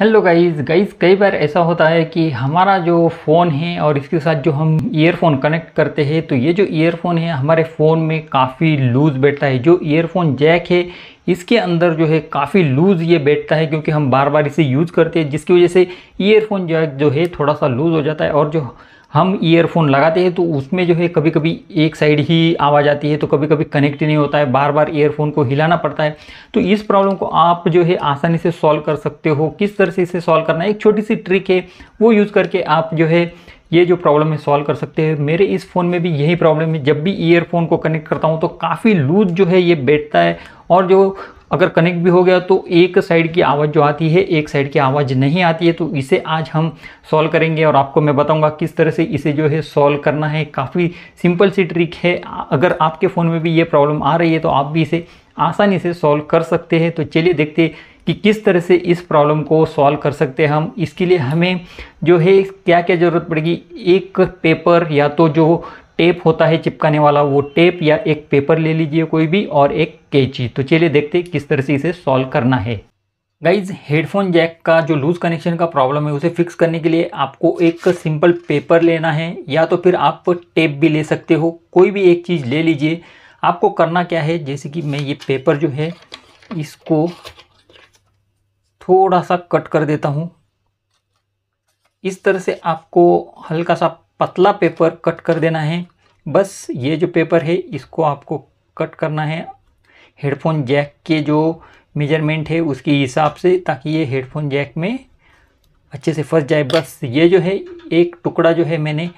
hello guys guys कई बार ऐसा होता है कि हमारा जो फ़ोन है और इसके साथ जो हम ईयरफोन कनेक्ट करते हैं तो ये जो ईयरफोन है हमारे फ़ोन में काफ़ी लूज़ बैठता है जो ईयरफोन जैक है इसके अंदर जो है काफ़ी लूज़ ये बैठता है क्योंकि हम बार बार इसे यूज़ करते हैं जिसकी वजह से ईयरफोन जैक जो है थोड़ा सा लूज़ हो जाता है और जो हम ईयरफोन लगाते हैं तो उसमें जो है कभी कभी एक साइड ही आवाज़ आती है तो कभी कभी कनेक्ट नहीं होता है बार बार ईयरफोन को हिलाना पड़ता है तो इस प्रॉब्लम को आप जो है आसानी से सॉल्व कर सकते हो किस तरह से इसे सॉल्व करना है एक छोटी सी ट्रिक है वो यूज़ करके आप जो है ये जो प्रॉब्लम है सॉल्व कर सकते हैं मेरे इस फ़ोन में भी यही प्रॉब्लम है जब भी ईयरफोन को कनेक्ट करता हूँ तो काफ़ी लूज जो है ये बैठता है और जो अगर कनेक्ट भी हो गया तो एक साइड की आवाज़ जो आती है एक साइड की आवाज़ नहीं आती है तो इसे आज हम सॉल्व करेंगे और आपको मैं बताऊंगा किस तरह से इसे जो है सॉल्व करना है काफ़ी सिंपल सी ट्रिक है अगर आपके फ़ोन में भी ये प्रॉब्लम आ रही है तो आप भी इसे आसानी से सॉल्व कर सकते हैं तो चलिए देखते कि किस तरह से इस प्रॉब्लम को सॉल्व कर सकते हैं हम इसके लिए हमें जो है क्या क्या ज़रूरत पड़ेगी एक पेपर या तो जो टेप होता है चिपकाने वाला वो टेप या एक पेपर ले लीजिए कोई भी और एक कैची तो चलिए देखते किस तरह से इसे सॉल्व करना है गाइज हेडफोन जैक का जो लूज़ कनेक्शन का प्रॉब्लम है उसे फिक्स करने के लिए आपको एक सिंपल पेपर लेना है या तो फिर आप टेप भी ले सकते हो कोई भी एक चीज़ ले लीजिए आपको करना क्या है जैसे कि मैं ये पेपर जो है इसको थोड़ा सा कट कर देता हूँ इस तरह से आपको हल्का सा पतला पेपर कट कर देना है बस ये जो पेपर है इसको आपको कट करना है हेडफोन जैक के जो मेजरमेंट है उसके हिसाब से ताकि ये हेडफोन जैक में अच्छे से फंस जाए बस ये जो है एक टुकड़ा जो है मैंने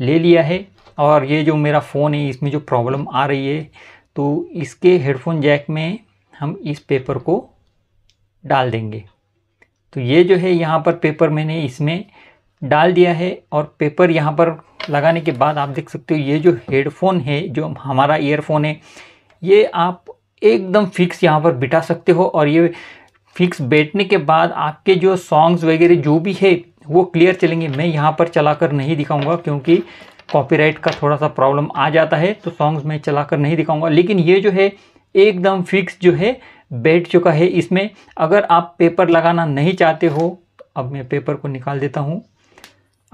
ले लिया है और ये जो मेरा फ़ोन है इसमें जो प्रॉब्लम आ रही है तो इसके हेडफोन जैक में हम इस पेपर को डाल देंगे तो ये जो है यहाँ पर पेपर मैंने इसमें डाल दिया है और पेपर यहाँ पर लगाने के बाद आप देख सकते हो ये जो हेडफोन है जो हमारा ईयरफोन है ये आप एकदम फिक्स यहाँ पर बिठा सकते हो और ये फिक्स बैठने के बाद आपके जो सॉन्ग्स वगैरह जो भी है वो क्लियर चलेंगे मैं यहाँ पर चलाकर नहीं दिखाऊंगा क्योंकि कॉपीराइट का थोड़ा सा प्रॉब्लम आ जाता है तो सॉन्ग्स मैं चलाकर नहीं दिखाऊंगा लेकिन ये जो है एकदम फिक्स जो है बैठ चुका है इसमें अगर आप पेपर लगाना नहीं चाहते हो अब मैं पेपर को निकाल देता हूँ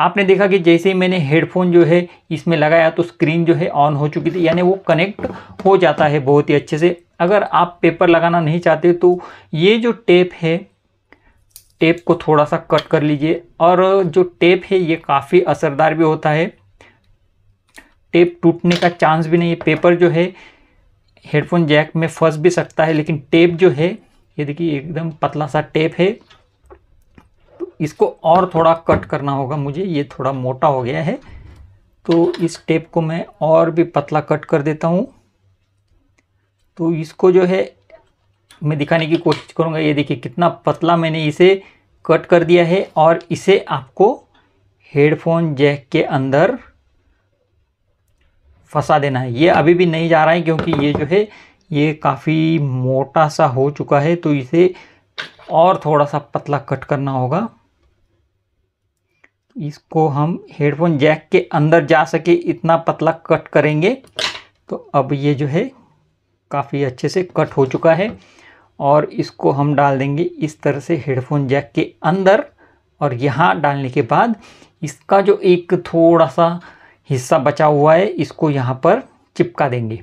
आपने देखा कि जैसे ही मैंने हेडफोन जो है इसमें लगाया तो स्क्रीन जो है ऑन हो चुकी थी यानी वो कनेक्ट हो जाता है बहुत ही अच्छे से अगर आप पेपर लगाना नहीं चाहते तो ये जो टेप है टेप को थोड़ा सा कट कर लीजिए और जो टेप है ये काफ़ी असरदार भी होता है टेप टूटने का चांस भी नहीं है पेपर जो है हेडफोन जैक में फंस भी सकता है लेकिन टेप जो है ये देखिए एकदम पतला सा टेप है इसको और थोड़ा कट करना होगा मुझे ये थोड़ा मोटा हो गया है तो इस टेप को मैं और भी पतला कट कर देता हूँ तो इसको जो है मैं दिखाने की कोशिश करूँगा ये देखिए कितना पतला मैंने इसे कट कर दिया है और इसे आपको हेडफोन जैक के अंदर फंसा देना है ये अभी भी नहीं जा रहा है क्योंकि ये जो है ये काफ़ी मोटा सा हो चुका है तो इसे और थोड़ा सा पतला कट करना होगा इसको हम हेडफोन जैक के अंदर जा सके इतना पतला कट करेंगे तो अब ये जो है काफ़ी अच्छे से कट हो चुका है और इसको हम डाल देंगे इस तरह से हेडफोन जैक के अंदर और यहाँ डालने के बाद इसका जो एक थोड़ा सा हिस्सा बचा हुआ है इसको यहाँ पर चिपका देंगे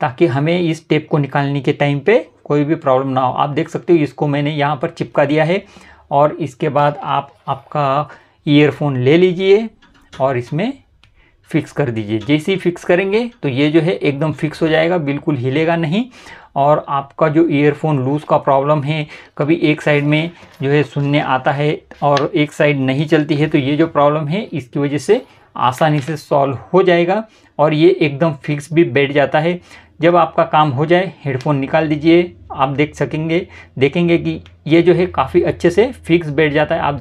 ताकि हमें इस टेप को निकालने के टाइम पे कोई भी प्रॉब्लम ना हो आप देख सकते हो इसको मैंने यहाँ पर चिपका दिया है और इसके बाद आप आपका ईयरफोन ले लीजिए और इसमें फिक्स कर दीजिए जैसे ही फिक्स करेंगे तो ये जो है एकदम फिक्स हो जाएगा बिल्कुल हिलेगा नहीं और आपका जो ईयरफोन लूज़ का प्रॉब्लम है कभी एक साइड में जो है सुनने आता है और एक साइड नहीं चलती है तो ये जो प्रॉब्लम है इसकी वजह से आसानी से सॉल्व हो जाएगा और ये एकदम फिक्स भी बैठ जाता है जब आपका काम हो जाए हेडफोन निकाल दीजिए आप देख सकेंगे देखेंगे कि ये जो है काफ़ी अच्छे से फिक्स बैठ जाता है आप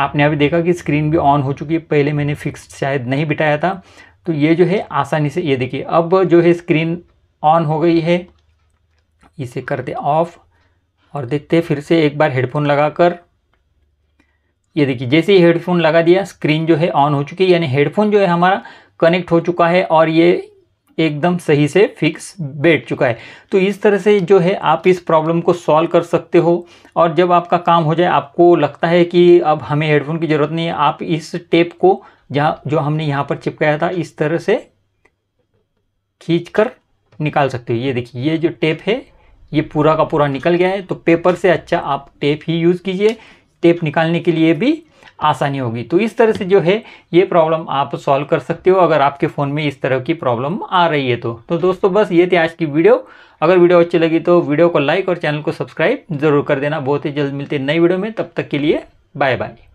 आपने अभी देखा कि स्क्रीन भी ऑन हो चुकी है पहले मैंने फिक्स शायद नहीं बिठाया था तो ये जो है आसानी से ये देखिए अब जो है स्क्रीन ऑन हो गई है इसे करते ऑफ और देखते फिर से एक बार हेडफोन लगाकर ये देखिए जैसे ही हेडफोन लगा दिया स्क्रीन जो है ऑन हो चुकी है यानी हेडफोन जो है हमारा कनेक्ट हो चुका है और ये एकदम सही से फिक्स बैठ चुका है तो इस तरह से जो है आप इस प्रॉब्लम को सॉल्व कर सकते हो और जब आपका काम हो जाए आपको लगता है कि अब हमें हेडफोन की ज़रूरत नहीं है आप इस टेप को जहाँ जो हमने यहाँ पर चिपकाया था इस तरह से खींच कर निकाल सकते हो ये देखिए ये जो टेप है ये पूरा का पूरा निकल गया है तो पेपर से अच्छा आप टेप ही यूज़ कीजिए टेप निकालने के लिए भी आसानी होगी तो इस तरह से जो है ये प्रॉब्लम आप सॉल्व कर सकते हो अगर आपके फ़ोन में इस तरह की प्रॉब्लम आ रही है तो तो दोस्तों बस ये थी आज की वीडियो अगर वीडियो अच्छी लगी तो वीडियो को लाइक और चैनल को सब्सक्राइब जरूर कर देना बहुत ही जल्द मिलते नई वीडियो में तब तक के लिए बाय बाय